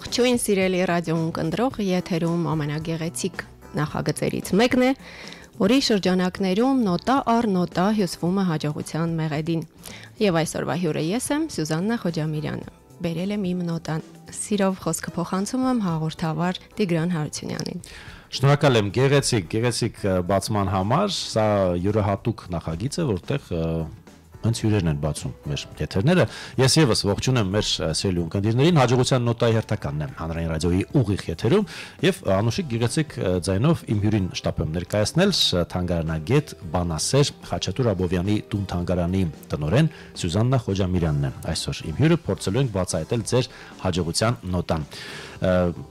Ողջույն սիրելի ռադիոյուն կնդրող եթերում ամենագեղեցիկ նախագծերից մեկն է Օրի շրջանակներում նոտա առ նոտա հյուսվում է հաջողության մեղեդին եւ այսօրվա հյուրը ես եմ Սյուզաննա Խոջամիրյանը բերել եմ իմ նոտան սիրով խոսքը փոխանցում եմ հաղորդավար Տիգրան Հարությունյանին Շնորհակալ եմ գեղեցիկ գեղեցիկ բացման համար սա յուրահատուկ նախագիծ է որտեղ հենց հյուրերն են բացում մեր եթերները։ Ես եւս ողջունեմ մեր սիրելի ունկնդիրներին, հաջողության նոտայի հերթականն եմ հանրային ռադիոյի ուղիղ եթերում եւ Անուշիկ Գիգեցիկ ձայնով իմ հյուրին շտապեմ ներկայացնել թանգարանագետ Բանասեր Խաչատուր Աբովյանի տուն թանգարանի տնորեն Սյուզաննա Խոջամիրյանն է։ Այսօր իմ հյուրը փորձելու ենք բացահայտել ձեր հաջողության նոտան։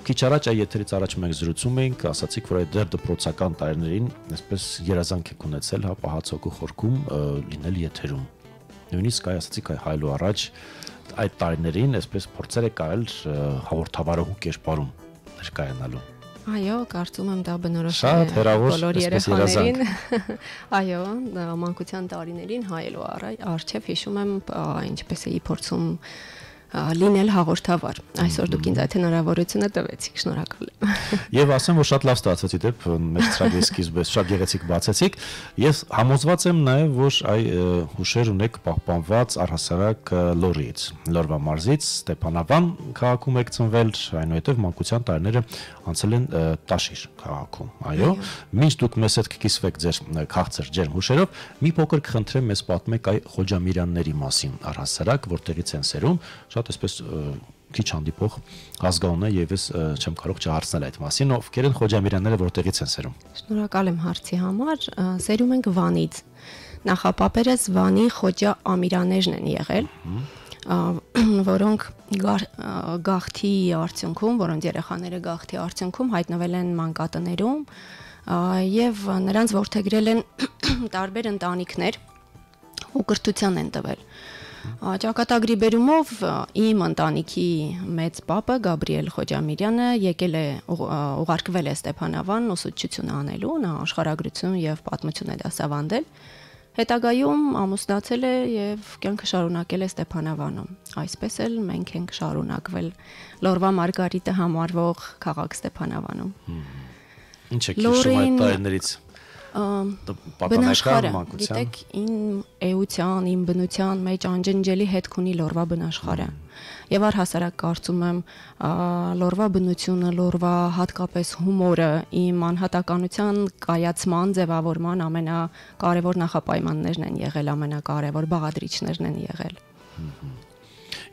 Քիչ առաջ այ եթերից առաջ մենք զրուցում էինք, ասացիք, որ այդ դեր դպրոցական տարիներին այսպես երազանք եք ունեցել հա պահացոկու խորքում լինել եթերում նույնիսկ այ ասացիք այ հայլու առաջ այդ տարիներին այսպես փորձեր է կարել հաղորդավարողու կերպարում ներկայանալու։ Այո, կարծում եմ դա բնորոշ է բոլոր երեխաներին։ Այո, մանկության տարիներին հայելու առաջ արչև հիշում եմ ինչպես էի փորձում լինել հաղորդավար։ Այսօր դուք ինձ այդ հնարավորությունը տվեցիք, շնորհակալ եմ։ Եվ ասեմ, որ շատ լավ ստացեցի դեպ մեր ծրագրի սկիզբից, շատ գեղեցիկ բացեցիք։ Ես համոզված եմ նաև, որ այ հուշեր ունեք պահպանված առհասարակ լորից, լորվա մարզից, Ստեփանավան քաղաքում եք ծնվել, այնուհետև մանկության տարիները անցել են Տաշիր քաղաքում, այո, մինչ դուք մեզ հետ կկիսվեք ձեր քաղցր ջեր հուշերով, մի փոքր կխնդրեմ մեզ պատմեք այ Խոջամիրանների մասին առհասարակ, որտեղից են սերում, շատ այսպես քիչ հանդիպող ազգանունն է եւ ես չեմ կարող չհարցնել այդ մասին, ովքեր են Խոջամիրանները որտեղից են սերում։ Շնորհակալ եմ հարցի համար, սերում ենք Վանից։ Նախապապերս Վանի Խոջա Ամիրաներն են եղել։ Ա, որոնք գար, գախթի արդյունքում, որոնց երեխաները գախթի արդյունքում հայտնվել են մանկատներում եւ նրանց ворթեգրել են տարբեր ընտանիքներ ու կրթության են տվել։ Ճակատագրի բերումով իմ ընտանիքի մեծ պապը Գաբրիել Խոջամիրյանը եկել է ուղարկվել է Ստեփանավան ուսուցչություն անելու, նա աշխարհագրություն եւ պատմություն է դասավանդել։ դա Հետագայում ամուսնացել է եւ կյանքը շարունակել է Ստեփանավանում։ Այսպես էլ մենք ենք շարունակվել Լորվա Մարգարիտը համարվող քաղաք Ստեփանավանում։ Ինչ է քիշում այդ տարիներից բնաշխարը, գիտեք, ին էության, ին բնության մեջ անջնջելի հետք ունի լորվա բնաշխարը։ Եվ առհասարակ կարծում եմ լորվա բնությունը, լորվա հատկապես հումորը իմ անհատականության կայացման, ձևավորման ամենակարևոր նախապայմաններն են եղել, ամենակարևոր բաղադրիչներն են եղել։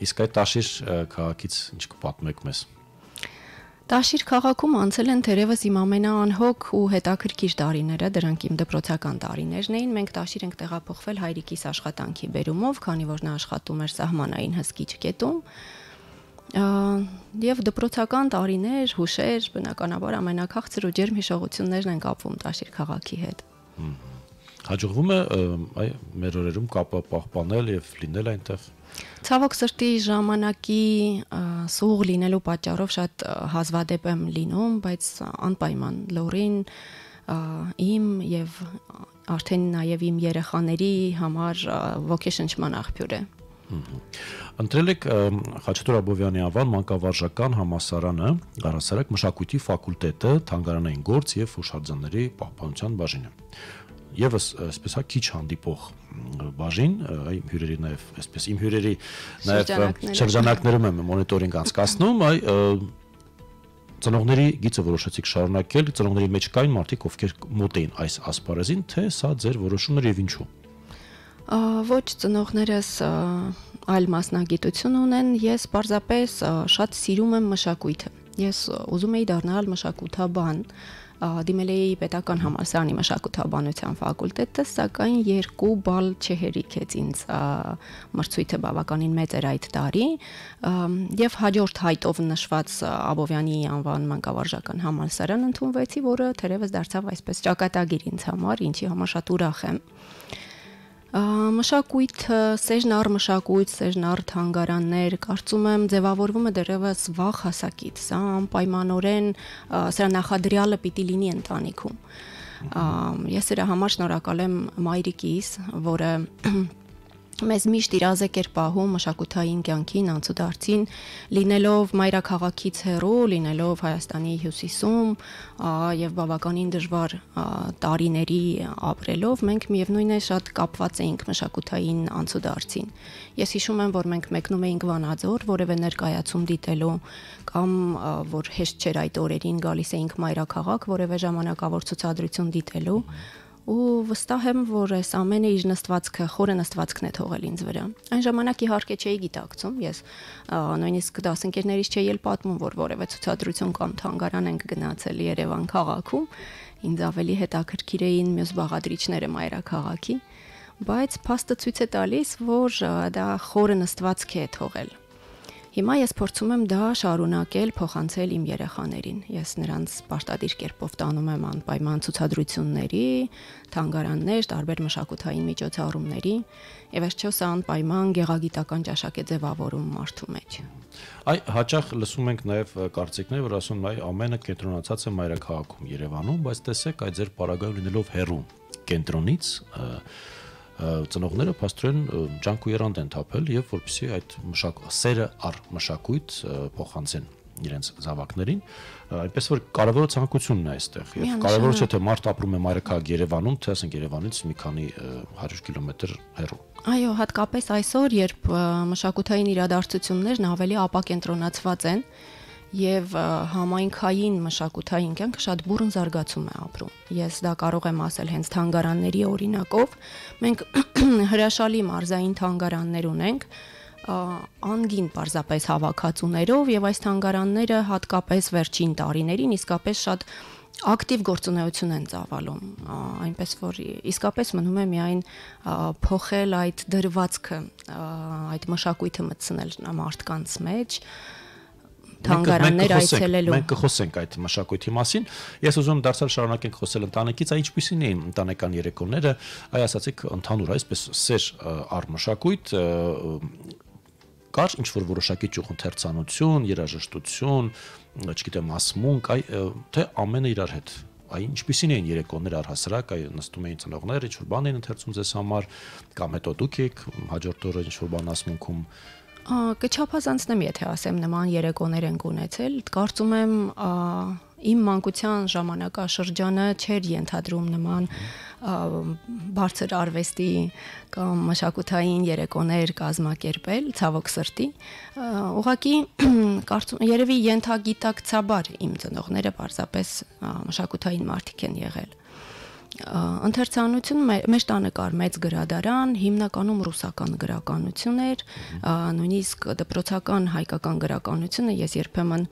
Իսկ այդ աշիր քաղաքից ինչ կպատմեք մեզ։ Տաշիր քաղաքում անցել են թերևս իմ ամենաանհոգ ու հետաքրքիր տարիները, դրանք իմ դպրոցական տարիներն էին։ Մենք Տաշիր ենք տեղափոխվել հայրիկիս աշխատանքի բերումով, քանի որ նա աշխատում էր սահմանային հսկիչ կետում։ Եվ դպրոցական տարիներ, հուշեր, բնականաբար ամենակաղ ծրուջերմ հիշողություններն են կապվում Տաշիր քաղաքի հետ հաջողվում է այ մեր օրերում կապը պահպանել եւ լինել այնտեղ Ցավոք սրտի ժամանակի սուղ լինելու պատճառով շատ հազվադեպ եմ լինում, բայց անպայման լորին իմ եւ արդեն նաեւ իմ երեխաների համար ոգեշնչման աղբյուր է։ Ընտրել եք Խաչատուր Աբովյանի անվան մանկավարժական համասարանը, Ղարասարակ մշակույթի ֆակուլտետը, Թանգարանային գործ եւ հուշարձանների պահպանության բաժինը եւս այսպես հա քիչ հանդիպող բաժին, այ հյուրերի նաեւ այսպես իմ հյուրերի նաեւ շրջանակներում եմ մոնիտորինգ անցկացնում, այ ծնողների գիծը որոշեցիք շարունակել, ծնողների մեջ կային մարդիկ, ովքեր մոտ էին այս ասպարեզին, թե սա ձեր որոշումն էր եւ ինչու։ Ոչ ծնողներս այլ մասնագիտություն ունեն, ես պարզապես շատ սիրում եմ մշակույթը։ Ես ուզում էի դառնալ մշակութաբան, դիմելեի պետական համալսարանի մշակութաբանության ֆակուլտետը, սակայն երկու բալ չհերիքեց ինձ մրցույթը բավականին մեծ էր այդ տարի, եւ հաջորդ հայտով նշված Աբովյանի անվան մանկավարժական համալսարան ընդունվեցի, որը թերևս դարձավ այսպես ճակատագիր ինձ համար, ինչի համար շատ ուրախ եմ։ Մշակույթը, սերն առ մշակույթ, սերն առ թանգարաններ, կարծում եմ ձևավորվում է դեռևս վաղ հասակից, սա անպայմանորեն սրա նախադրյալը պիտի լինի ընտանիքում։ Ես սրա համար շնորհակալ եմ մայրիկիս, որը մեզ միշտ իրազեկ էր պահում մշակութային կյանքին, անցուդարձին, լինելով մայրաքաղաքից հեռու, լինելով Հայաստանի հյուսիսում եւ բավականին դժվար տարիների ապրելով, մենք միևնույն է շատ կապված էինք մշակութային անցուդարձին։ Ես հիշում եմ, որ մենք մեկնում էինք Վանաձոր, որևէ ներկայացում դիտելու կամ որ հեշտ չէր այդ օրերին գալիս էինք մայրաքաղաք, որևէ ժամանակավոր ցուցադրություն դիտելու, ու վստահ եմ, որ այս ամենը իր նստվածքը, խորը նստվածքն է թողել ինձ վրա։ Այն ժամանակ իհարկե չէի գիտակցում, ես նույնիսկ դասընկերներից չէի էլ պատմում, որ որևէ ցուցադրություն կամ թանգարան ենք գնացել Երևան քաղաքում, ինձ ավելի հետաքրքիր էին մյուս բաղադրիչները մայրաքաղաքի, բայց փաստը ցույց է տալիս, որ դա խորը նստվածք է թողել Հիմա ես փորձում եմ դա շարունակել, փոխանցել իմ երեխաներին։ Ես նրանց պարտադիր կերպով տանում եմ անպայման ցուցադրությունների, թանգարաններ, տարբեր մշակութային միջոցառումների, եւ ըստ չէ սա անպայման գեղագիտական ճաշակ է ձևավորում մարդու մեջ։ Այ հաճախ լսում ենք նաեւ կարծիքներ, որ ասում են, այ ամենը կենտրոնացած է մայրաքաղաքում Երևանում, բայց տեսեք, այ ձեր պարագայում լինելով հերոն կենտրոնից ծնողները փաստորեն ջանք ու երանդ են թափել եւ որպեսզի այդ մշակ սերը առ մշակույթ փոխանցեն իրենց զավակներին այնպես որ կարևորը ցանկությունն է այստեղ եւ կարևորը չէ թե մարդ ապրում է մայրաքաղաք Երևանում թե ասենք Երևանից մի քանի 100 կիլոմետր հեռու այո հատկապես այսօր երբ մշակութային իրադարձություններն ավելի ապակենտրոնացված են եւ համայնքային մշակութային կյանքը շատ բուրըն զարգացում է ապրում։ Ես դա կարող եմ ասել հենց թանգարանների օրինակով։ Մենք հրաշալի մարզային թանգարաններ ունենք, անգին պարզապես հավաքածուներով եւ այս թանգարանները հատկապես վերջին տարիներին իսկապես շատ ակտիվ գործունեություն են ծավալում, այնպես որ իսկապես մնում է միայն փոխել այդ դրվածքը, այդ մշակույթը մտցնել մարդկանց մեջ, մեջ թանգարաններ այցելելու։ Մենք կխոսենք այդ մշակույթի մասին։ Ես ուզում դարձյալ շարունակենք խոսել ընտանեկից, այ ինչպիսին էին ընտանեկան երեկոները, այ ասացիք ընդհանուր այսպես սեր արմշակույթ կար ինչ որ որոշակի ճյուղընթերցանություն, երաժշտություն, չգիտեմ, ասմունք, այ թե ամենը իրար հետ այ ինչպիսին էին երեկոներ առհասարակ, այ նստում էին ծնողներ, ինչ որ բան էին ընթերցում ձեզ համար, կամ հետո դուք եք հաջորդ օրը ինչ որ բան ասմունքում Կչափազանցնեմ, եթե ասեմ նման երեկոներ ենք ունեցել, կարծում եմ իմ մանկության ժամանակաշրջանը չէր ենթադրում նման բարձր արվեստի կամ մշակութային երեկոներ կազմակերպել ցավոք սրտի ուղղակի կարծում երևի ենթագիտակցաբար իմ ծնողները պարզապես մշակութային մարդիկ են եղել Ընթերցանություն մեր, մեր տանը կար մեծ գրադարան, հիմնականում ռուսական գրականություն էր, նույնիսկ դպրոցական հայկական գրականությունը ես երբեմն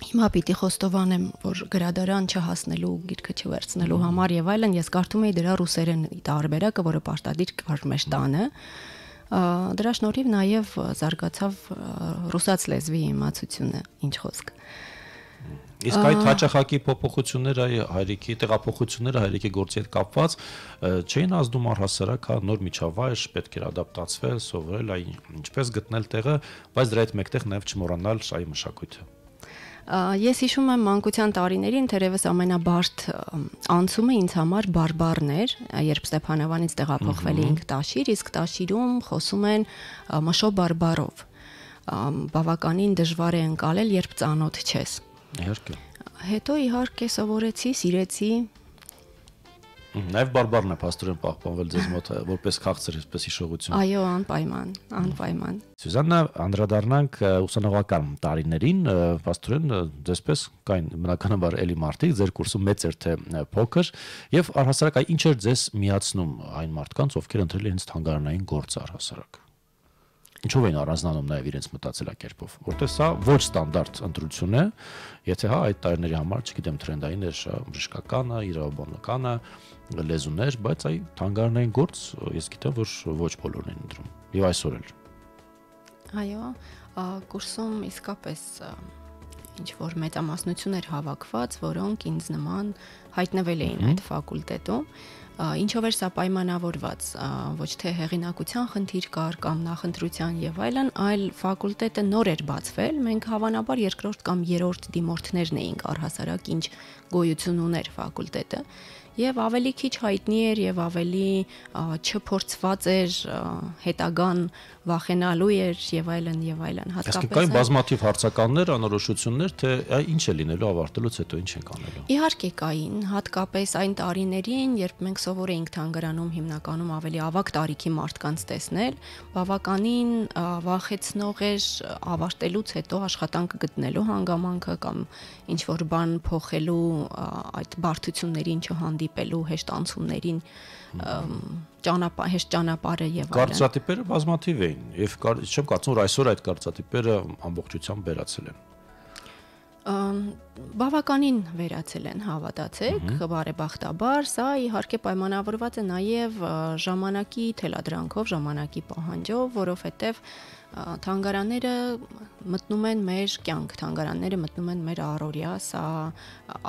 Հիմա պիտի խոստովանեմ, որ գրադարան չհասնելու, գիրքը չվերցնելու համար եւ այլն ես կարդում էի դրա ռուսերեն տարբերակը, որը պարտադիր կար մեր տանը դրա շնորհիվ նաև զարգացավ ռուսաց լեզվի իմացությունը, ինչ խոսք։ Ա, Իսկ այդ հաճախակի փոփոխությունները, հայրիկի տեղափոխությունները, հայրիկի գործի հետ կապված չէին ազդում առհասարակ, հա նոր միջավայր պետք էր ադապտացվել, սովորել, այ ինչպես գտնել տեղը, բայց դրա հետ մեկտեղ նաև չմոռանալ շահի մշակույթը։ Ես հիշում եմ մանկության տարիներին թերևս ամենաբարդ անցումը ինձ համար բարբարն էր, երբ Ստեփանավանից տեղափոխվել էինք Տաշիր, իսկ Տաշիրում խոսում են մշո բարբարով։ Բավականին դժվար է ընկալել, երբ ծանոթ չես։ Իհարկե։ Հետո իհարկե սովորեցի, սիրեցի։ Նաև բարբարն է աստորեն պահպանվել ձեզ մոտ որպես քաղցր, այսպես հիշողություն։ Այո, անպայման, անպայման։ Սյուզաննա, անդրադառնանք ուսանողական տարիներին, աստորեն դեսպես կային բնականաբար էլի մարդիկ, ձեր կուրսը մեծ էր թե փոքր, եւ առհասարակ այն ինչ էր ձեզ միացնում այն մարդկանց, ովքեր ընտրել են հենց թանգարանային գործ առհասարակ ինչով են առանձնանում նաև իրենց մտածելակերպով որտեղ սա ոչ ստանդարտ ընտրություն է եթե հա այդ տարիների համար չգիտեմ տրենդային էր բժշկականը իրավաբանականը լեզուներ բայց այ թանգարանային գործ ես գիտեմ որ ոչ բոլորն են ընտրում եւ այսօր էլ այո կուրսում իսկապես ինչ որ մեծամասնություն էր հավաքված որոնք ինձ նման հայտնվել էին այդ ֆակուլտետում mm -hmm ինչով էր սա պայմանավորված, ոչ թե հեղինակության խնդիր կար կամ նախընտրության եւ այլն, այլ ֆակուլտետը նոր էր բացվել, մենք հավանաբար երկրորդ կամ երրորդ դիմորդներն էինք առհասարակ ինչ գոյություն ուներ ֆակուլտետը եւ ավելի քիչ հայտնի էր եւ ավելի չփորձված էր հետագան վախենալու էր եւ այլն եւ այլն հատկապես Իսկ կային բազմաթիվ հարցականներ, անորոշություններ, թե ինչ է լինելու ավարտելուց հետո ինչ ենք անելու։ Իհարկե կային, հատկապես այն տարիներին, երբ մենք սովոր էինք թանգարանում հիմնականում ավելի ավակ տարիքի մարդկանց տեսնել, բավականին վախեցնող էր ավարտելուց հետո աշխատանք գտնելու հանգամանքը կամ ինչ որ բան փոխելու այդ բարդություններին չհանդիպելու հեշտ անցումներին ճանապարհ հեշտ ճանապարհը եւ այլն։ Կարծատիպերը բազմաթիվ էին եւ չեմ կարծում որ այսօր այդ կարծատիպերը ամբողջությամբ վերացել են։ Ամ բավականին վերացել են, հավատացեք, բարեբախտաբար, սա իհարկե պայմանավորված է նաև ժամանակի թելադրանքով, ժամանակի պահանջով, որովհետև թանգարանները մտնում են մեր կյանք, թանգարանները մտնում են մեր առօրյա, սա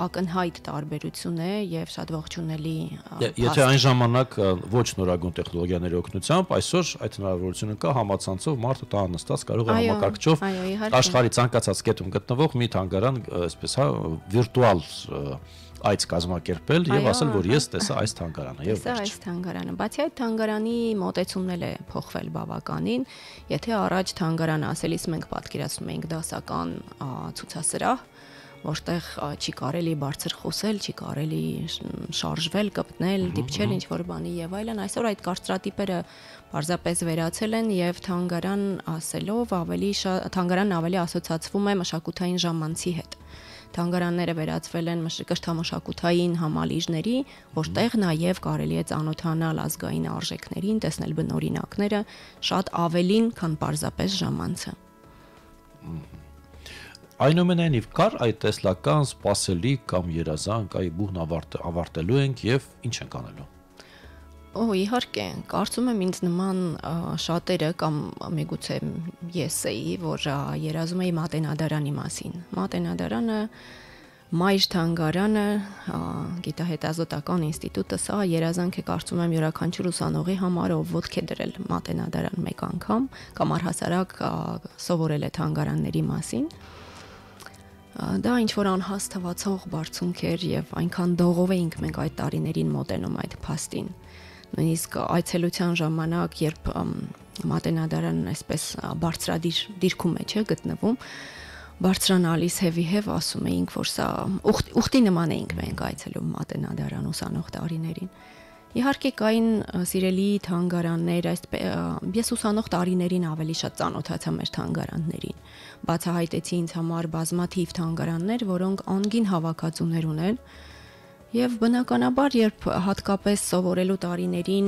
ակնհայտ տարբերություն է եւ շատ ողջունելի։ Եթե այն ժամանակ ոչ նորագույն տեխնոլոգիաների օգնությամբ այսօր այդ հնարավորությունը կա համացանցով մարդը տան նստած կարող է համակարգչով աշխարհի ցանկացած կետում գտնվող մի թանգարան, այսպես հա, վիրտուալ այց կազմակերպել եւ ասել, որ ես տեսա այս թանգարանը եւ վերջ։ Տեսա այս թանգարանը, բացի այդ թանգարանի մոտեցումն էլ է փոխվել բավականին։ Եթե առաջ թանգարանը ասելիս մենք պատկերացնում էինք դասական ցուցասրահ, որտեղ չի կարելի բարձր խոսել, չի կարելի շարժվել, կպտնել, դիպչել ինչ որ բանի եւ այլն, այսօր այդ կարծրատիպերը պարզապես վերացել են եւ թանգարան ասելով ավելի թանգարանն ավելի ասոցացվում է մշակութային ժամանցի հետ։ Ա, Թանգարանները վերածվել են մշկշտ համաշակութային համալիրների, որտեղ նաև կարելի է ճանոթանալ ազգային արժեքներին, տեսնել բնօրինակները շատ ավելին, քան պարզապես ժամանցը։ Այնուամենայնիվ կար այդ տեսլական սпасելի կամ երազանք, այ բուհն ավարտելու ենք եւ ինչ ենք անելու։ Օ, իհարկե, կարծում եմ ինձ նման շատերը կամ միգուցե ես էի, որ երազում էի մատենադարանի մասին։ Մատենադարանը մայր թանգարանը, գիտահետազոտական ինստիտուտը սա երազանք է կարծում եմ յուրաքանչյուր ուսանողի համար, ով ոդք է դրել մատենադարան մեկ անգամ կամ առհասարակ սովորել է թանգարանների մասին։ Դա ինչ որ անհաս թվացող բարձունք էր եւ այնքան դողով էինք մենք այդ տարիներին մոտենում այդ փաստին։ այդ նույնիսկ այցելության ժամանակ, երբ մատենադարանն այսպես բարձրադիր դիրքում մեջ է գտնվում, բարձրանալիս հևի հև ասում էինք, որ սա ուխտ, ուխտի նման էինք մենք այցելում մատենադարան ուսանող տարիներին։ Իհարկե կային սիրելի թանգարաններ, այս ես ուսանող տարիներին ավելի շատ ծանոթացա մեր թանգարաններին։ Բացահայտեցի ինձ համար բազմաթիվ թանգարաններ, որոնք անգին հավաքածուներ ունեն, Եվ բնականաբար, երբ հատկապես սովորելու տարիներին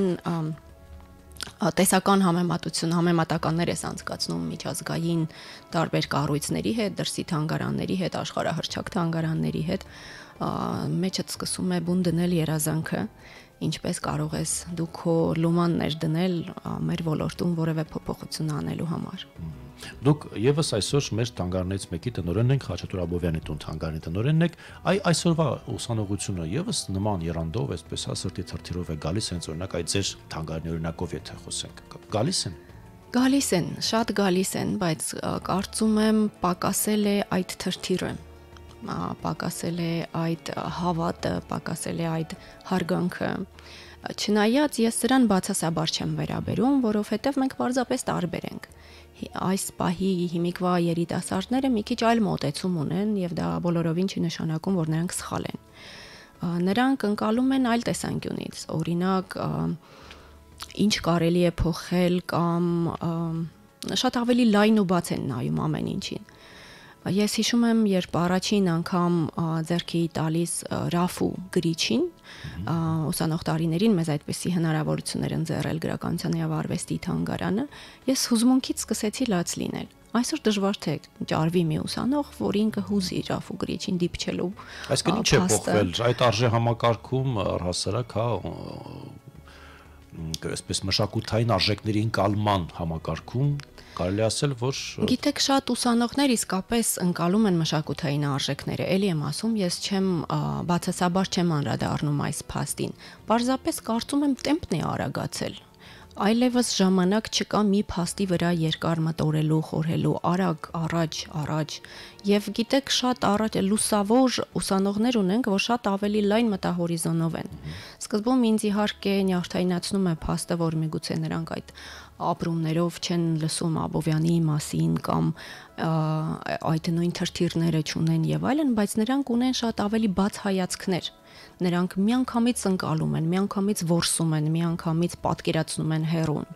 տեսական համեմատություն համեմատականներ ես անցկացնում միջազգային տարբեր կառույցների հետ, դրսի թանգարանների հետ, աշխարհահռչակ թանգարանների հետ, մեջդ սկսում է բուն դնել երազանքը, ինչպես կարող ես դու քո լոմաններ դնել մեր ոլորտում որևէ փոփոխություն անելու համար։ mm -hmm. Դուք եւս այսօր մեր թանգարանից մեկի տնօրենն եք Խաչատուր Աբովյանի տուն թանգարանի տնօրենն եք, այ այսօրվա ուսանողությունը եւս նման երանդով, այսպես հա սրտի թրթիրով է գալիս, հենց օրինակ այ ձեր թանգարանի օրինակով եթե խոսենք, գալիս են։ Գալիս են, շատ գալիս են, բայց կարծում եմ պակասել է այդ թրթիրը պակասել է այդ հավատը, պակասել է այդ հարգանքը։ Չնայած ես սրան բացասաբար չեմ վերաբերում, որովհետև մենք պարզապես տարբեր ենք։ Ա, այս պահի հիմիկվա երիտասարդները մի քիչ այլ մոտեցում ունեն եւ դա բոլորովին չի նշանակում, որ նրանք սխալ են։ Նրանք ընկալում են այլ տեսանկյունից, օրինակ ինչ կարելի է փոխել կամ շատ ավելի լայն ու բաց են նայում ամեն ինչին։ Ես հիշում եմ, երբ առաջին անգամ ձերքի տալիս Ռաֆու գրիչին, ուսանող տարիներին մեզ այդպիսի հնարավորություններ ընձեռել գրականության եւ արվեստի թանգարանը, ես հուզմունքից սկսեցի լաց լինել։ Այսօր դժվար թե ճարվի մի ուսանող, որ ինքը հուզի Ռաֆու գրիչին դիպչելու։ Այսինքն ինչ է փոխվել այդ արժե համակարգում հասարակ, հա, այսպես մշակութային արժեքների ընկալման համակարգում կարելի ասել, որ Գիտեք, շատ ուսանողներ իսկապես ընկալում են մշակութային արժեքները։ Էլի եմ ասում, ես չեմ բացասաբար չեմ անդրադառնում այս փաստին։ Պարզապես կարծում եմ տեմպն է արագացել Այլևս ժամանակ չկա մի փաստի վրա երկար մտորելու, խորհելու, արագ, առաջ, առաջ։ Եվ գիտեք, շատ առաջ լուսավոր ուսանողներ ունենք, որ շատ ավելի լայն մտահորիզոնով են։ Սկզբում ինձ իհարկե նյարդայնացնում է փաստը, որ միգուցե նրանք այդ ապրումներով չեն լսում Աբովյանի մասին կամ այդ նույն թրթիրները չունեն եւ այլն, բայց նրանք ունեն շատ ավելի բաց հայացքներ Նրանք միանգամից ընկալում են, միանգամից ворսում են, միանգամից պատկերացնում են հերուն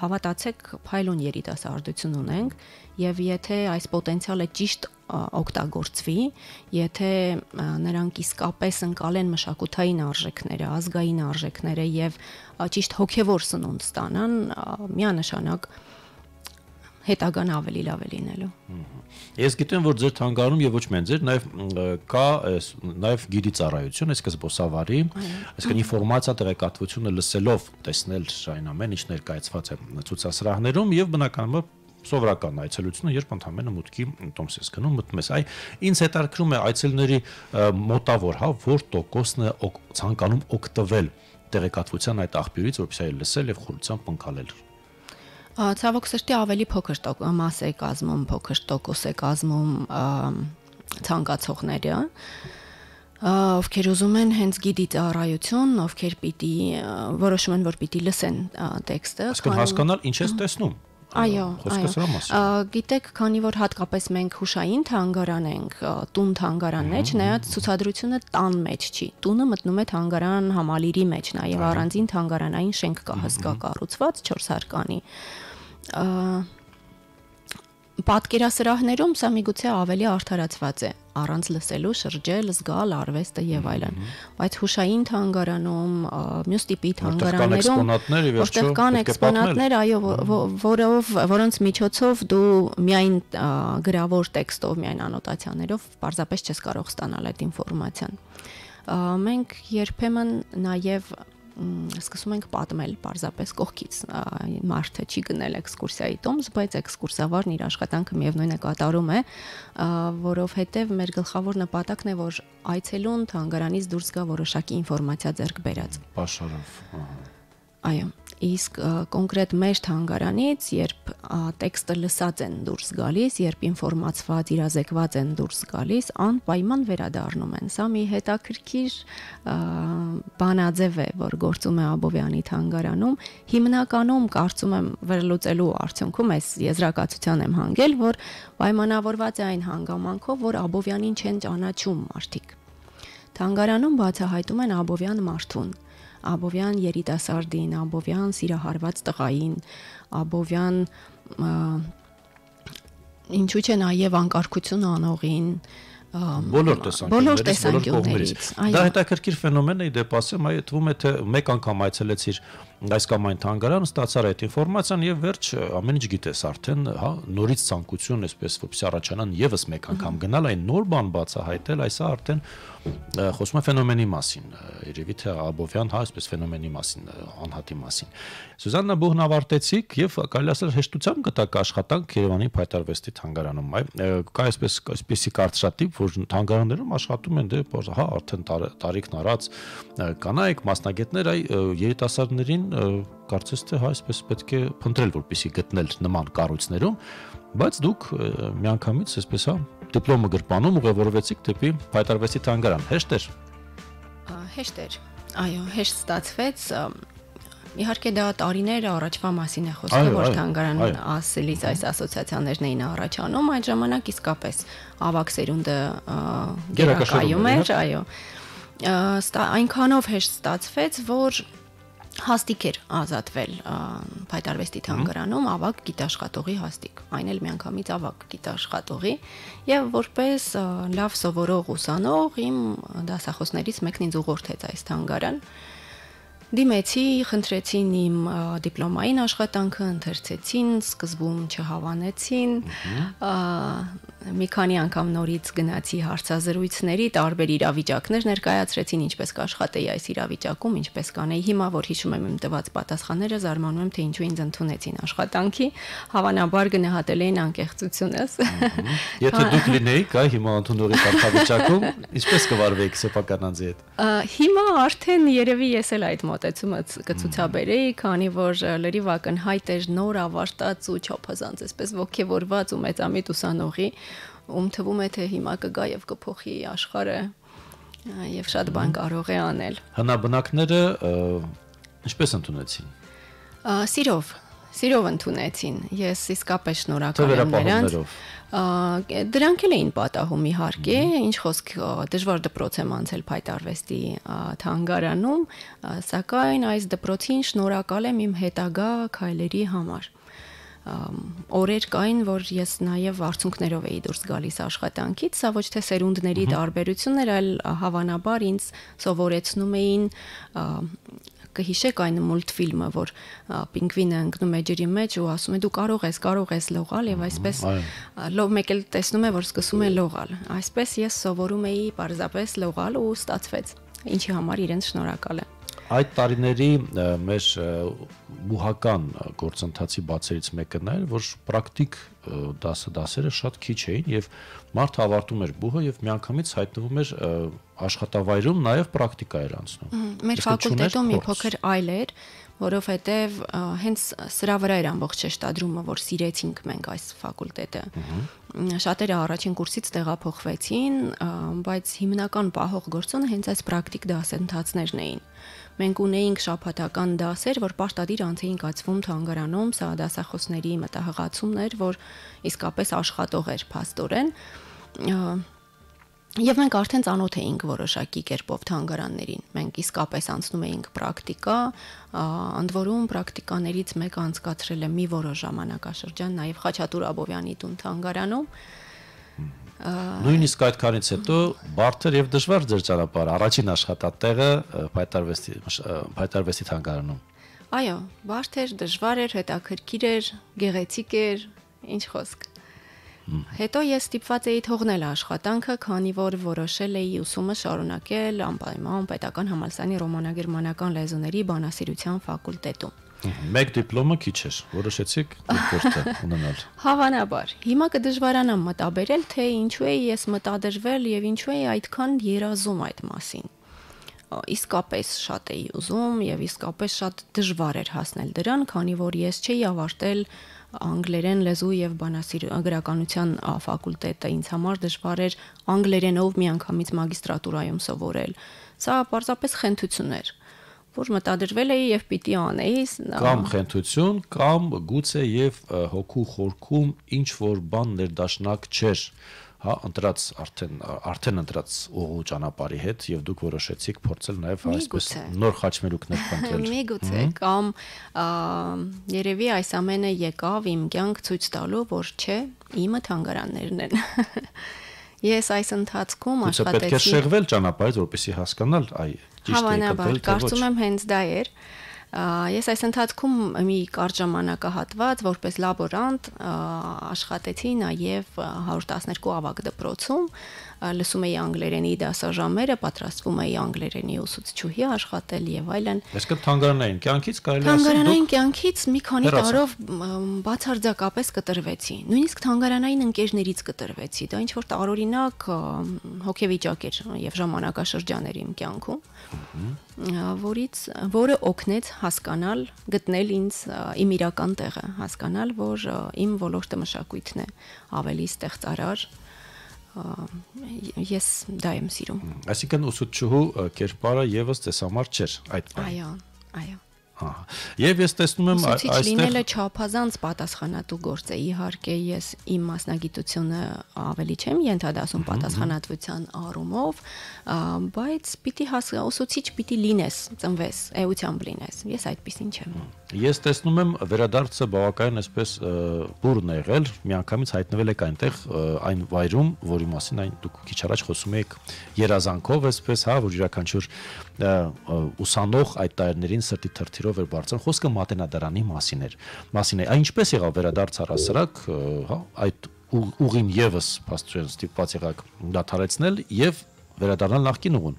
հավատացեք, փայլուն երիտասարդություն ունենք եւ եթե այս պոտենցիալը ճիշտ օգտագործվի, եթե նրանք իսկապես ընկալեն մշակութային արժեքները, ազգային արժեքները եւ ճիշտ հոգեվոր սնունդ ստանան, միանշանակ հետագան ավելի լավ է լինելու։ Ես գիտեմ, որ ձեր թանգարանում եւ ոչ միայն ձեր, նաեւ կա այս նաեւ գիրի ծառայություն, այսպես զբոսավարի, այսինքն ինֆորմացիա տեղեկատվությունը լսելով տեսնել այն ամեն ինչ ներկայացված է ցուցասրահներում եւ բնականաբար սովորական այցելությունը, երբ ընդհանրապես մուտքի տոմս ես գնում, մտնում ես։ Այ ինձ հետաքրում է այցելների մոտավոր, հա, որ տոկոսն է ցանկանում օգտվել տեղեկատվության այդ աղբյուրից, որպես այլ լսել եւ խորությամբ ընկալել Ցավոք սրտի ավելի փոքր մաս է կազմում, փոքր տոկոս է կազմում ցանկացողները, ովքեր ուզում են հենց գիդի ծառայություն, ովքեր պիտի որոշում են, որ պիտի լսեն տեքստը, հասկանալ ինչ ես տեսնում Այո, խոսքը սրա մասին։ Գիտեք, քանի որ հատկապես մենք հուշային թանգարան ենք, տուն թանգարաններ, չնայած ցուցադրությունը տան մեջ չի։ Տունը մտնում է թանգարան համալիրի մեջ, նաև առանձին թանգարանային շենք կա հսկա կառուցված 4 հարկանի։ Ա Պատկերասրահներում սա միգուցե ավելի արդարացված է, առանց լսելու, շրջել, զգալ արվեստը եւ այլն։ Բայց հուշային թանգարանում, մյուս տիպի թանգարաններում, որտեղ կան էքսպոնատներ, այո, որով որոնց միջոցով դու միայն գրավոր տեքստով, միայն անոտացիաներով պարզապես չես կարող ստանալ այդ ինֆորմացիան։ Մենք երբեմն նաեւ սկսում ենք պատմել պարզապես կողքից մարդը չի գնել էքսկուրսիայի տոմս, բայց էքսկուրսավարն իր աշխատանքը միևնույն է կատարում է, որովհետև մեր գլխավոր նպատակն է, որ այցելուն թանգարանից դուրս գա որոշակի ինֆորմացիա ձեռք բերած։ Պաշարով, ահա։ Այո իսկ կոնկրետ մեր թանգարանից, երբ տեքստը լսած են դուրս գալիս, երբ ինֆորմացված, իրազեկված են դուրս գալիս, անպայման վերադառնում են։ Սա մի հետաքրքիր բանաձև է, որ գործում է Աբովյանի թանգարանում։ Հիմնականում կարծում եմ վերլուծելու արդյունքում ես եզրակացության եմ հանգել, որ պայմանավորված է այն հանգամանքով, որ Աբովյանին չեն ճանաչում մարդիկ։ Թանգարանում բացահայտում են Աբովյան մարդուն Աբովյան երիտասարդին, Աբովյան սիրահարված տղային, Աբովյան ինչու՞ չէ նաև անկարգություն անողին, բոլոր տեսանկյուններից, բոլոր կողմերից։ Դա հետաքրքիր ֆենոմեն է, իդեպ ասեմ, այ թվում է թե մեկ անգամ այցելեցիր այս կամ այն թանգարանը ստացար այդ ինֆորմացիան եւ վերջ ամեն ինչ գիտես արդեն, հա, նորից ցանկություն էսպես ոպս առաջանան եւս մեկ անգամ գնալ այն նոր բան բացահայտել, այսա արդեն խոսում է ֆենոմենի մասին, երևի թե Աբովյան, հա, այսպես ֆենոմենի մասին, անհատի մասին։ Սուզաննա Բուհն ավարտեցիք եւ կարելի ասել հեշտությամբ գտակ աշխատանք Երևանի Փայտարվեստի թանգարանում։ Այ կա այսպես այսպեսի կարծրատիպ, որ թանգարաններում աշխատում են դե, հա, արդեն տարիքն առած կանայք, մասնագետներ, այ երիտասարդներին մասին կարծես թե հա այսպես պետք է փնտրել, որպեսզի գտնել նման կառույցներում, բայց դուք միանգամից այսպես հա դիպլոմը գրպանում ուղևորվեցիք դեպի Փայտարվեստի թանգարան։ Հեշտ էր։ Հեշտ էր։ Այո, հեշտ ստացվեց Իհարկե դա տարիներ առաջվա մասին է խոսքը, որ թանգարանն ասելից այս ասոցիացիաներն էին առաջանում, այդ ժամանակ իսկապես ավակ սերունդը գերակայում էր, հա։ այո։ Այնքանով հեշտ ստացվեց, որ հաստիկ էր ազատվել փայտարվեստի թանգարանում ավակ գիտաշխատողի հաստիկ այն էլ միանգամից ավակ գիտաշխատողի եւ որպես լավ սովորող ուսանող իմ դասախոսներից մեկն ինձ ուղղորդեց այս թանգարան դիմեցի խնդրեցին իմ դիպլոմային աշխատանքը ընթերցեցին սկզբում չհավանեցին մի քանի անգամ նորից գնացի հարցազրույցների, տարբեր իրավիճակներ ներկայացրեցին, ինչպես կաշխատեի այս իրավիճակում, ինչպես կանեի հիմա, որ հիշում եմ իմ տված պատասխանները, զարմանում եմ, թե ինչու ինձ ընդունեցին աշխատանքի, հավանաբար գնահատել էին անկեղծությունս։ Եթե դուք լինեիք, այ հիմա ընդունողի կարգավիճակում, ինչպես կվարվեիք սեփական անձի հետ։ Հիմա արդեն երևի ես էլ այդ մտածումը կցուցաբերեի, քանի որ լրիվ ակնհայտ էր նոր ավարտած ու չափազանց այսպես ողքեվորված ու մեծամիտ ուսանողի, ում թվում է թե հիմա կգա եւ կփոխի աշխարհը եւ շատ բան կարող է անել։ Հնաբնակները ինչպես ընդունեցին։ Սիրով, սիրով ընդունեցին։ Ես իսկապես շնորհակալ եմ նրանց։ Դրանք էլ էին պատահում իհարկե, ինչ խոսք դժվար դպրոց եմ անցել Փայտարվեստի թանգարանում, սակայն այս դպրոցին շնորհակալ եմ իմ հետագա քայլերի համար օրեր կային, որ ես նաև արցունքներով էի դուրս գալիս աշխատանքից, սա ոչ թե սերունդների տարբերությունն էր, այլ հավանաբար ինձ սովորեցնում էին կհիշեք այն մուլտֆիլմը, որ պինգվինը ընկնում է ջրի մեջ ու ասում է դու կարող ես, կարող ես լողալ եւ այսպես լով մեկ էլ տեսնում է որ սկսում է լողալ։ Այսպես ես սովորում էի parzapes լողալ ու ստացվեց։ Ինչի համար իրենց շնորհակալ եմ։ Այդ տարիների մեր բուհական գործընթացի բացերից մեկը նա էր, որ պրակտիկ դասը դասերը շատ քիչ էին եւ մարդը ավարտում էր բուհը եւ միանգամից հայտնվում էր աշխատավայրում նաեւ պրակտիկա էր անցնում։ Մեր ֆակուլտետում մի փոքր այլ էր, որովհետև հենց սրա վրա էր ամբողջ շեշտադրումը, որ սիրեցինք մենք այս ֆակուլտետը։ Շատերը առաջին կուրսից տեղափոխվեցին, բայց հիմնական պահող գործոնը հենց այս պրակտիկ դասընթացներն էին։ Մենք ունեինք շաբաթական դասեր, որ պարտադիր անց էին կացվում թանգարանում, սա դասախոսների մտահղացումն էր, որ իսկապես աշխատող էր աստորեն Եվ մենք արդեն ծանոթ էինք որոշակի կերպով թանգարաններին։ Մենք իսկապես անցնում էինք պրակտիկա, ընդ որում պրակտիկաներից մեկը անցկացրել է մի որոշ ժամանակաշրջան նաև Խաչատուր Աբովյանի տուն թանգարանում։ Նույնիսկ այդ քանից հետո բարթեր եւ դժվար ձեր ճանապարհը առաջին աշխատատեղը պայտարվեստի պայտարվեստի թանգարանում։ Այո, բարթեր դժվար էր, հետաքրքիր էր, գեղեցիկ էր, ինչ խոսք։ Հետո ես ստիպված էի թողնել աշխատանքը, քանի որ որոշել էի ուսումը շարունակել անպայման պետական համալսարանի ռոմանա-գերմանական լեզուների բանասիրության ֆակուլտետում։ Մեկ դիպլոմը քիչ էր։ Որոշեցիք դոկտորտը ունենալ։ Հավանաբար։ Հիմա կդժվարանամ մտաբերել, թե ինչու էի ես մտադրվել եւ ինչու էի այդքան երազում այդ մասին։ Իսկապես շատ էի ուզում եւ իսկապես շատ դժվար էր հասնել դրան, քանի որ ես չէի ավարտել անգլերեն լեզու եւ բանասիրագրականության ֆակուլտետը ինձ համար դժվար էր անգլերենով միանգամից մագիստրատուրայում սովորել։ Սա պարզապես խենթություն էր որ մտադրվել էի եւ պիտի անեի կամ խենթություն կամ գուցե եւ հոգու խորքում ինչ որ բան ներդաշնակ չէր հա, ընտրած արդեն արդեն ընտրած ուղու ճանապարհի հետ եւ դուք որոշեցիք փորձել նաեւ այսպես նոր խաչմերուկներ փնտրել։ Միգուցե կամ երևի այս ամենը եկավ իմ կյանք ցույց տալու, որ չէ, իմը թանգարաններն են։ Ես այս ընթացքում աշխատեցի։ Պետք է շեղվել ճանապարհից, որպեսզի հասկանալ, այ ճիշտ է կտրել թե ոչ։ Հավանաբար, կարծում եմ հենց դա էր։ Ա Ես այս ընթացքում մի կարճ ժամանակահատված որպես լաբորանտ աշխատեցի նաև 112 ավագ դպրոցում լսում էի անգլերենի դասաժամերը, պատրաստվում էի անգլերենի ուսուցչուհի աշխատել եւ այլն։ Այսինքն թանգարանային կյանքից կարելի ասել թանգարանային կյանքից մի քանի տարով բացարձակապես կտրվեցի։ Նույնիսկ թանգարանային ընկերներից կտրվեցի։ Դա ինչ որ տարօրինակ հոգեվիճակ էր եւ ժամանակաշրջաներ իմ կյանքում, որից որը օգնեց հասկանալ, գտնել ինձ իմ իրական տեղը, հասկանալ, որ իմ ոլորտը մշակույթն է, ավելի ստեղծարար, ես դա եմ սիրում։ Այսինքն ուսուցչուհու կերպարը եւս ձեզ համար չէր այդ բանը։ Այո, այո։ Ահա։ Եվ ես տեսնում եմ այստեղ լինելը չափազանց պատասխանատու գործ է։ Իհարկե, ես իմ մասնագիտությունը ավելի չեմ ենթադասում պատասխանատվության առումով, բայց պիտի ուսուցիչ պիտի լինես, ծնվես, էությամբ լինես։ Ես այդպեսին չեմ։ Ես տեսնում եմ վերադարձը բավականին այսպես բուրն է եղել, միանգամից հայտնվել եք այնտեղ այն վայրում, որի մասին այն դուք քիչ առաջ խոսում եք երազանքով, այսպես, հա, որ յուրաքանչյուր ուսանող այդ տարիներին սրտի թրթիր տեքստերով էր բարձրան, խոսքը մատենադարանի մասին էր։ Մասին է, այն ինչպես եղավ վերադարձ առասարակ, հա, այդ ուղին եւս փաստորեն ստիպված եղաք դադարեցնել եւ վերադառնալ նախկին ուղին։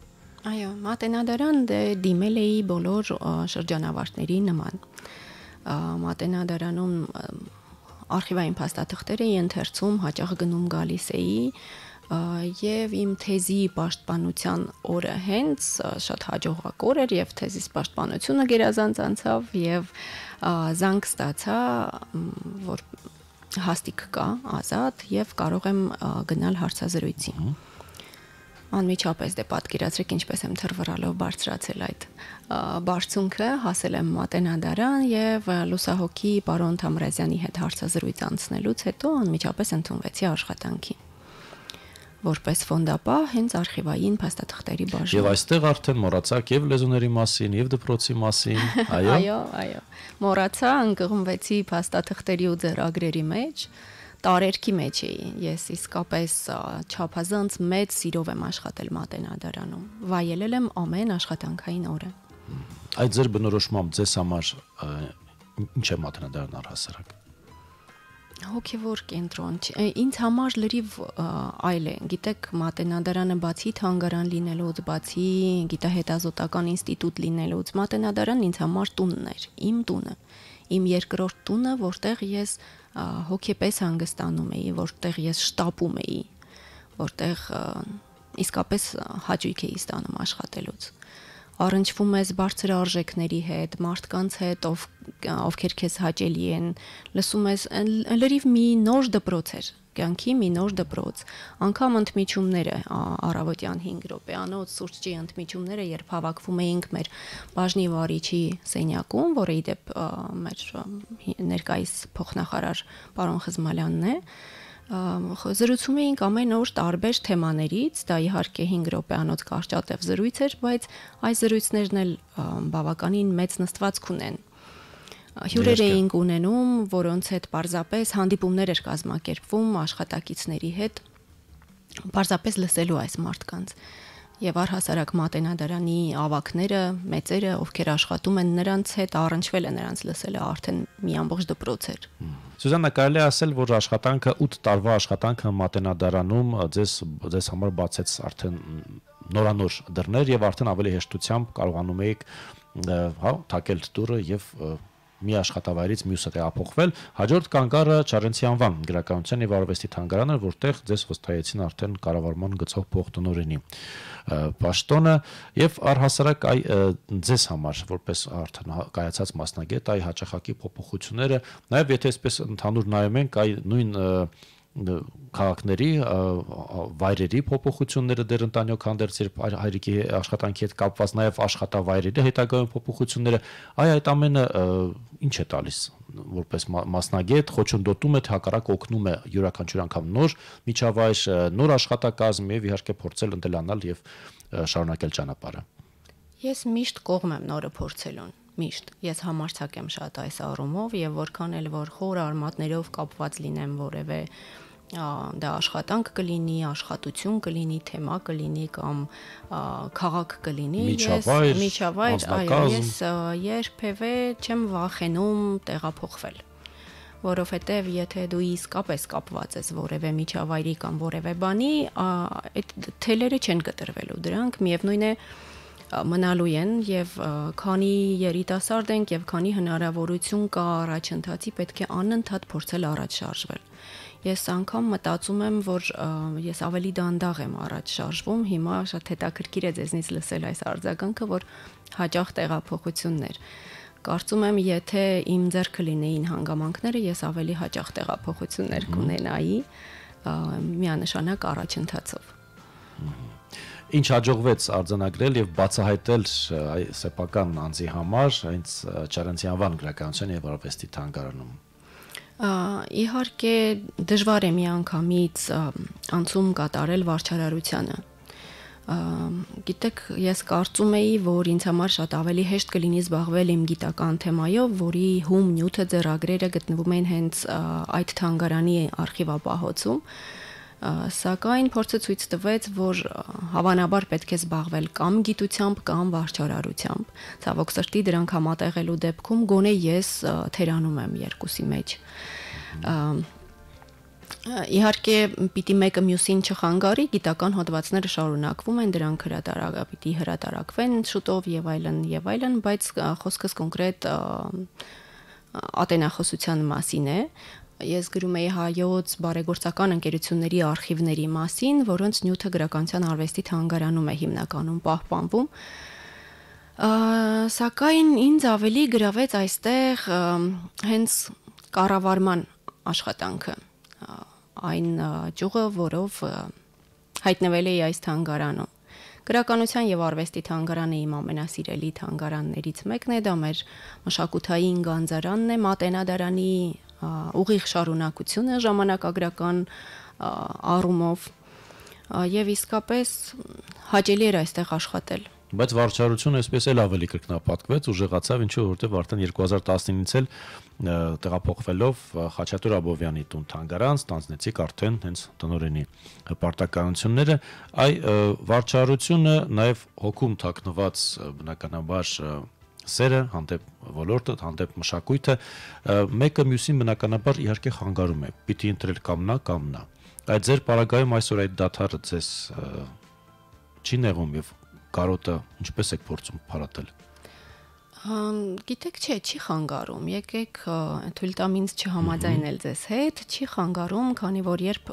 Այո, մատենադարան դե դիմել էի բոլոր շրջանավարտների նման։ Մատենադարանում արխիվային փաստաթղթեր էի ընթերցում, հաճախ գնում գալիս էի, եւ իմ թեզի պաշտպանության օրը հենց շատ հաջողակ օր էր եւ թեզիս պաշտպանությունը գերազանց անցավ եւ զանգ ստացա որ հաստիկ կա ազատ եւ կարող եմ գնալ հարցազրույցի անմիջապես դե պատկերացրեք ինչպես եմ թռվռալով բարձրացել այդ բարձունքը, հասել եմ Մատենադարան եւ Լուսահոգի պարոն Թամրազյանի հետ հարցազրույց անցնելուց հետո անմիջապես ընդունվեցի աշխատանքի որպես ֆոնդապահ հենց արխիվային փաստաթղթերի բաժնում։ Եվ այստեղ արդեն մոռացաք եւ լեզուների մասին, եւ դպրոցի մասին, այո։ Այո, այո։ Մոռացա, անկղմվեցի փաստաթղթերի ու ձեռագրերի մեջ տարերքի մեջ էի։ Ես իսկապես չափազանց մեծ սիրով եմ աշխատել մատենադարանում։ Վայելել եմ ամեն աշխատանքային օրը։ Այդ ձեր բնորոշմամբ ձեզ համար ինչ է մատենադարան առհասարակ հոգևոր կենտրոն։ Ինձ համար լրիվ այլ է։ Գիտեք, Մատենադարանը բացի թանգարան լինելուց, բացի գիտահետազոտական ինստիտուտ լինելուց, Մատենադարան ինձ համար տունն էր, իմ տունը, իմ երկրորդ տունը, որտեղ ես հոգեպես հանգստանում էի, որտեղ ես շտապում էի, որտեղ իսկապես հաճույք էի ստանում աշխատելուց։ Ա, առնչվում ես բարձր արժեքների հետ, մարդկանց հետ, ով ովքեր քեզ հաճելի են, լսում ես լրիվ մի նոր դպրոց էր կյանքի մի նոր դպրոց։ Անկամ ընդմիջումները առավոտյան 5 րոպեանոց սուրճի ընդմիջումները, երբ հավաքվում էինք մեր բաժնի վարիչի սենյակում, որը ի դեպ մեր ներկայիս փոխնախարար պարոն Խզմալյանն է, մեր, զրուցում էինք ամեն օր տարբեր թեմաներից, դա իհարկե 5 րոպեանոց կարճատև զրույց էր, բայց այս զրույցներն էլ բավականին մեծ նստվածք ունեն։ Հյուրեր էինք ունենում, որոնց հետ պարզապես հանդիպումներ էր կազմակերպվում աշխատակիցների հետ, պարզապես լսելու այս մարդկանց եւ առհասարակ մատենադարանի ավակները, մեծերը, ովքեր աշխատում են նրանց հետ, առնչվել են նրանց լսելը արդեն մի ամբողջ դպրոց էր։ Սուզաննա, կարելի է ասել, որ աշխատանքը 8 տարվա աշխատանքը մատենադարանում ձեզ ձեզ համար բացեց արդեն նորանոր դռներ եւ արդեն ավելի հեշտությամբ կարողանում եք հա թակել դուրը եւ և, և մի աշխատավայրից մյուսը տեղափոխվել։ Հաջորդ կանգառը Չարենցի անվան գրականության եւ արվեստի թանգարանը, որտեղ ձեզ վստահեցին արդեն կառավարման գծով փոխտնօրենի պաշտոնը եւ առհասարակ այ ձեզ համար որպես արդեն հա, կայացած մասնագետ այ հաճախակի փոփոխությունները, նաեւ եթե այսպես ընդհանուր նայում ենք այ նույն և, քաղաքների վայրերի փոփոխությունները դեր ընտանյակ հանդերձ երբ հայրիկի աշխատանքի հետ կապված նաև աշխատավայրերի հետագայում փոփոխությունները այ այդ ամենը ինչ է տալիս որպես մասնագետ խոչընդոտում է թե հակառակ օգնում է յուրաքանչյուր անգամ նոր միջավայր նոր աշխատակազմ եւ իհարկե փորձել ընտելանալ եւ շարունակել ճանապարհը ես միշտ կողմ եմ նորը փորձելուն միշտ ես համարցակ եմ շատ այս առումով եւ որքան էլ որ խոր արմատներով կապված լինեմ որևէ որ դա աշխատանք կլինի, աշխատություն կլինի, թեմա կլինի կամ քաղաք կլինի։ Միջավայր, միջավայր, այո, ես երբևէ չեմ վախենում տեղափոխվել որովհետև եթե դու իսկապես կապված ես որևէ միջավայրի կամ որևէ բանի, այդ թելերը չեն կտրվելու։ Դրանք միևնույն է մնալու են եւ քանի երիտասարդ ենք եւ քանի հնարավորություն կա առաջընթացի, պետք է անընդհատ փորձել առաջ շարժվել։ առաջ Ես անգամ մտածում եմ, որ ես ավելի դանդաղ եմ առաջ շարժվում, հիմա շատ հետաքրքիր է ձեզնից լսել այս արձագանքը, որ հաջող տեղափոխություններ Կարծում եմ, եթե իմ ձեռքը լինեին հանգամանքները, ես ավելի հաջող տեղափոխություններ կունենայի միանշանակ առաջընթացով։ Ինչ հաջողվեց արձանագրել եւ բացահայտել սեփական անձի համար այնց Չարենցի անվան գրականության եւ արվեստի թանգարանում։ Իհարկե դժվար է միանգամից անցում կատարել վարչարարությանը։ Գիտեք, ես կարծում էի, որ ինձ համար շատ ավելի հեշտ կլինի զբաղվել իմ գիտական թեմայով, որի հում նյութը ձեռագրերը գտնվում են հենց այդ թանգարանի արխիվապահոցում, սակայն փորձը ցույց տվեց, որ հավանաբար պետք է զբաղվել կամ գիտությամբ, կամ վարչարարությամբ։ Ցավոք սրտի դրանք համատեղելու դեպքում գոնե ես թերանում եմ երկուսի մեջ։ Իհարկե պիտի մեկը մյուսին չխանգարի, գիտական հոդվածները շարունակվում են, դրանք հրատարակա պիտի հրատարակվեն շուտով եւ այլն եւ այլն, բայց խոսքս կոնկրետ ատենախոսության մասին է, Ես գրում էի հայոց բարեգործական ընկերությունների արխիվների մասին, որոնց նյութը գրականության արվեստի թանգարանում է հիմնականում պահպանվում։ Ա, Սակայն ինձ ավելի գրավեց այստեղ հենց կառավարման աշխատանքը, այն ճյուղը, որով հայտնվել էի այս թանգարանում։ Գրականության եւ արվեստի թանգարանը իմ ամենասիրելի թանգարաններից մեկն է, դա մեր մշակութային գանձարանն է, Մատենադարանի ուղիղ շարունակություն է ժամանակագրական առումով եւ իսկապես հաճելի էր այստեղ աշխատել բայց վարչարությունը այսպես էլ ավելի կրկնապատկվեց ուժեղացավ ինչու որովհետև արդեն 2019-ից էլ տեղափոխվելով Խաչատուր Աբովյանի տուն Թանգարանց տանցնեցիք արդեն հենց տնորենի պարտականությունները այ վարչարությունը նաև հոգում թակնված բնականաբար սերը, հանդեպ ոլորտը, հանդեպ մշակույթը, մեկը մյուսին բնականաբար իհարկե խանգարում է։ Պիտի ընտրել կամ նա, կամ նա։ Այդ ձեր պարագայում այսօր այդ դաթարը ձեզ չի նեղում եւ կարոտը ինչպես եք փորձում փարատել։ Գիտեք, չէ, չի խանգարում։ Եկեք թույլ տամ ինձ չհամաձայնել ձեզ հետ, չի խանգարում, քանի որ երբ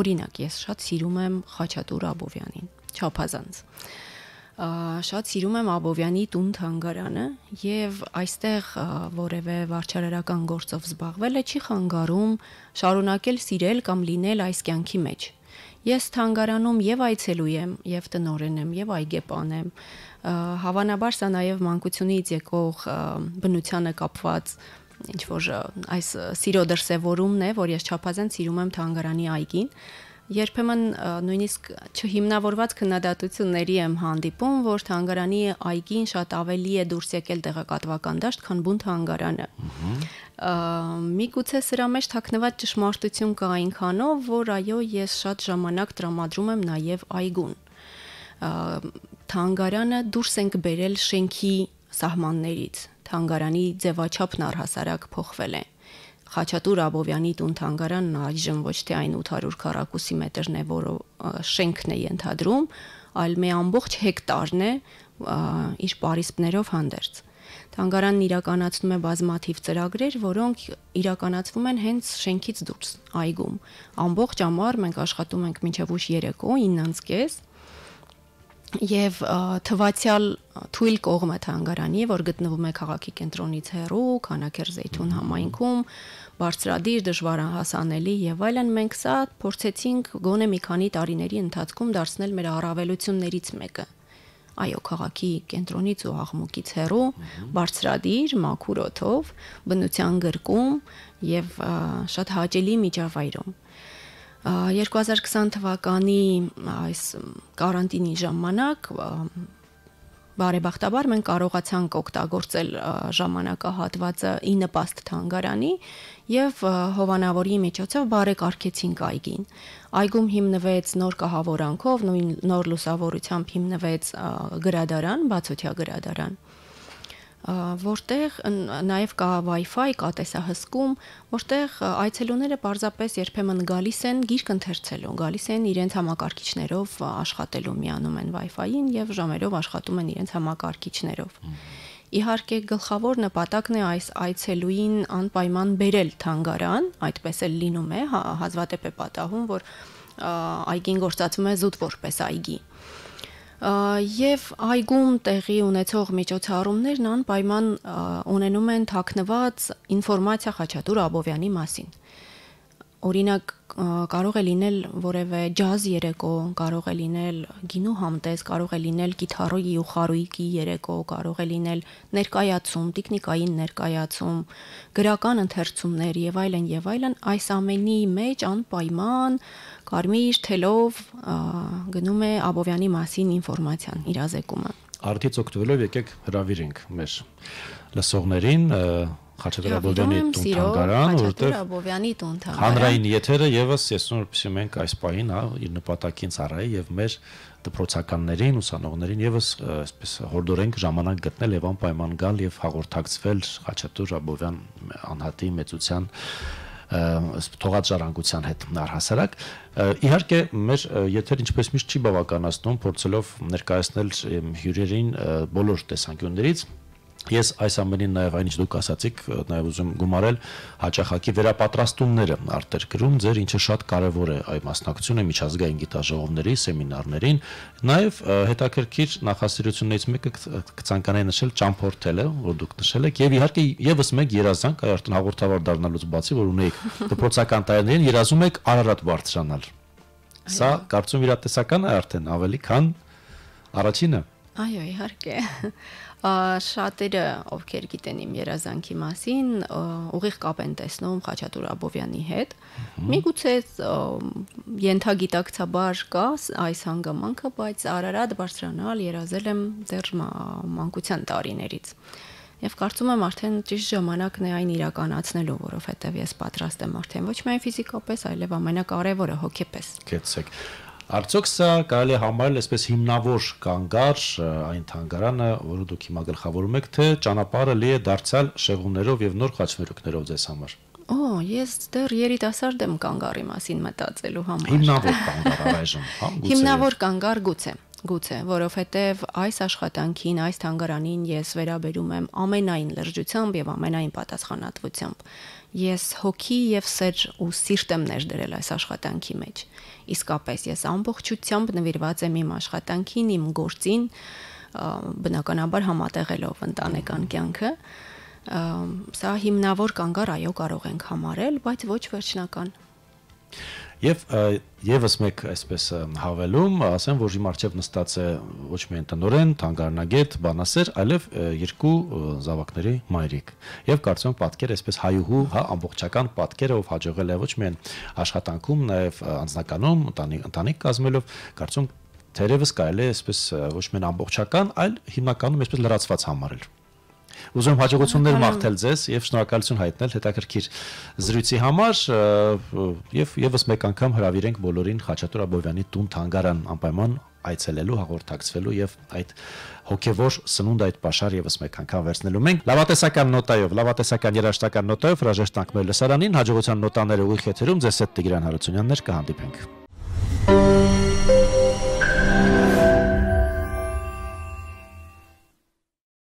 օրինակ ես շատ սիրում եմ Խաչատուր Աբովյանին, չափազանց։ Ա շատ սիրում եմ Աբովյանի տուն թանգարանը եւ այստեղ որևէ վարչարարական գործով զբաղվելը չի խանգարում շարունակել սիրել կամ լինել այս կյանքի մեջ։ Ես թանգարանում եւ այցելու եմ, եւ տնորեն եմ, եւ այգեպան եմ։ Հավանաբար սա նաեւ մանկությունից եկող բնությանը կապված ինչ որ այս սիրո դրսևորումն է, որ ես չափազանց սիրում եմ թանգարանի այգին, Երբեմն նույնիսկ չհիմնավորված քննադատությունների եմ հանդիպում, որ հանգարանի այգին շատ ավելի է դուրս եկել տեղակատվական դաշտ, քան բունտ հանգարանը։ Միգուցե սրա մեջ թաքնված ճշմարտություն կա այնքանով, որ այո, ես շատ ժամանակ տրամադրում եմ նաև այգուն։ Թանգարանը դուրս ենք բերել շենքի սահմաններից։ Թանգարանի ձևաչափն առհասարակ փոխվել է։ Ա, Խաչատուր Աբովյանի տուն-թանգարանն այժմ ոչ թե այն 800 քառակուսի մետրն է, որը շենքն է ենթադրում, այլ մի ամբողջ հեկտարն է իր պարիսպներով հանդերձ։ Թանգարանն իրականացնում է բազմաթիվ ծրագրեր, որոնք իրականացվում են հենց շենքից դուրս, այգում։ Ամբողջ ամառ մենք աշխատում ենք մինչև ուշ 3-ը 9:30 եւ թվացial թույլ կողմը թանգարանի, որ գտնվում է քաղաքի կենտրոնից հեռու, Քանաքեր Զեյթուն համայնքում, բարձրադիր, դժվարահասանելի եւ այլն, մենք սա փորձեցինք գոնե մի քանի տարիների ընթացքում դարձնել մեր առավելություններից մեկը։ Այո, քաղաքի կենտրոնից ու աղմուկից հեռու, բարձրադիր, մաքուր օթով, բնության գրկում եւ շատ հաճելի միջավայրում։ 2020 թվականի այս կարանտինի ժամանակ բարեբախտաբար մենք կարողացանք օգտագործել ժամանակահատվածը ի նպաստ թանգարանի եւ հովանավորի միջոցով բարեկարգեցինք այգին։ Այգում հիմնվեց նոր կահավորանքով, նույն նոր լուսավորությամբ հիմնվեց գրադարան, բացօթյա գրադարան որտեղ նաև կա Wi-Fi, կա տեսահսկում, որտեղ այցելուները պարզապես երբեմն գալիս են գիրք ընթերցելու, գալիս են իրենց համակարգիչներով աշխատելու, միանում են Wi-Fi-ին եւ ժամերով աշխատում են իրենց համակարգիչներով։ Իհարկե գլխավոր նպատակն է այս այցելուին անպայման բերել թանգարան, այդպես էլ լինում է, հա, հազվադեպ է պատահում, որ այգին գործածվում է զուտ որպես այգի։ Ա, եւ այգում տեղի ունեցող միջոցառումներն անպայման ունենում են թաքնված ինֆորմացիա Խաչատուր Աբովյանի մասին։ Օրինակ կարող է լինել որևէ ջազ երեկո, կարող է լինել գինու համտես, կարող է լինել գիթառոյի ու խարույկի երեկո, կարող է լինել ներկայացում, տեխնիկային ներկայացում, գրական ընթերցումներ եւ այլն եւ այլն, այս ամենի մեջ անպայման կարմիր թելով գնում է Աբովյանի մասին ինֆորմացիան, իրազեկումը։ Արդից օգտվելով եկեք հրավիրենք մեր լսողներին Խաչատուր Աբովյանի տուն թանգարան, որտեղ Աբովյանի տուն թանգարան։ Հանրային եթերը եւս ես որպեսի մենք այս պահին, հա, իր նպատակին ծառայի եւ մեր դպրոցականներին, ուսանողներին եւս այսպես հորդորենք ժամանակ գտնել եւ անպայման գալ եւ հաղորդակցվել Խաչատուր Աբովյան անհատի մեծության թողած ժառանգության հետ նարհասարակ իհարկե մեր եթեր ինչպես միշտ չի բավականացնում փորձելով ներկայացնել հյուրերին բոլոր տեսանկյուններից Ես այս ամենին նաև այնինչ դուք ասացիք, նաև ուզում գումարել հաճախակի վերապատրաստումները արտերկրում, ձեր ինչը շատ կարևոր է այ մասնակցությունը միջազգային գիտաժողովների, սեմինարներին, նաև հետաքրքիր նախասիրություններից մեկը կցանկանայի նշել ճամփորդելը, որ դուք նշել եք, եւ իհարկե եւս մեկ երազանք այ արդեն հաղորդավար դառնալուց բացի, որ ունեիք դպրոցական տարիներին երազում եք Արարատ բարձրանալ։ Սա կարծում իրատեսական է արդեն ավելի քան առաջինը։ Այո, իհարկե շատերը, ովքեր գիտեն իմ երազանքի մասին, ուղիղ կապ են տեսնում Խաչատուր Աբովյանի հետ։ Միգուցե յենթագիտակցաբար կա այս հանգամանքը, բայց Արարատ բարձրանալ երազել եմ դեռ մանկության տարիներից։ Եվ կարծում եմ արդեն ճիշտ ժամանակն է այն իրականացնելու, որովհետև ես պատրաստ եմ արդեն ոչ միայն ֆիզիկապես, այլև ամենակարևորը հոգեպես։ Գեցեք։ Արդյոք սա կարելի է համարել այսպես հիմնավոր կանգար այն թանգարանը, որը դուք հիմա գլխավորում եք, թե ճանապարհը լի է դարձյալ շեղումներով եւ նոր խաչմերուկներով ձեզ համար։ Օ, ես դեռ երիտասարդ եմ կանգարի մասին մտածելու համար։ Հիմնավոր կանգար առայժմ, հա, գուցե։ Հիմնավոր կանգար գուցե գուցե, որովհետև այս աշխատանքին, այս թանգարանին ես վերաբերում եմ ամենայն լրջությամբ եւ ամենայն պատասխանատվությամբ ես հոգի եւ սեր ու սիրտ եմ ներդրել այս աշխատանքի մեջ։ Իսկապես ես ամբողջությամբ նվիրված եմ իմ աշխատանքին, իմ գործին, բնականաբար համատեղելով ընտանեկան կյանքը։ Սա հիմնավոր կանգար այո կարող ենք համարել, բայց ոչ վերջնական։ Եվ եւս մեկ այսպես հավելում, ասեմ, որ իմ արչեւ նստած է ոչ միայն տնորեն, թանգարանագետ, բանասեր, այլև երկու զավակների մայրիկ։ Եվ կարծում եմ պատկերը այսպես հայուհու, հա, ամբողջական պատկերը, ով հաջողել է ոչ միայն աշխատանքում, նաեւ անձնականում, ընտանիք, ընտանիք կազմելով, կարծում թերևս կարելի է այսպես ոչ միայն ամբողջական, այլ հիմնականում այսպես լրացված համարել։ Ուզում հաջողություններ հա, հա, հա։ մաղթել ձեզ եւ շնորհակալություն հայտնել հետաքրքիր զրույցի համար եւ եւս մեկ անգամ հրավիրենք բոլորին Խաչատուր Աբովյանի տուն թանգարան անպայման այցելելու, հաղորդակցվելու եւ այդ հոգեվոր սնունդ այդ pašար եւս մեկ անգամ վերցնելու մենք։ Լավատեսական նոտայով, լավատեսական երաժշտական նոտայով հրաժեշտ տանք մեր լսարանին, հաջողության նոտաները ուղիղ եթերում ձեզ հետ Տիգրան Հարությունյաններ կհանդիպենք։ Thank you